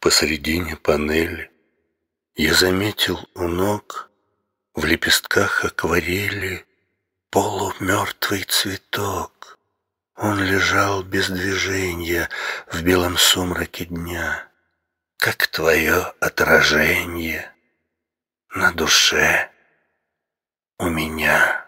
посредине панели, Я заметил у ног в лепестках акварели Полумертвый цветок. Он лежал без движения в белом сумраке дня, Как твое отражение на душе у меня.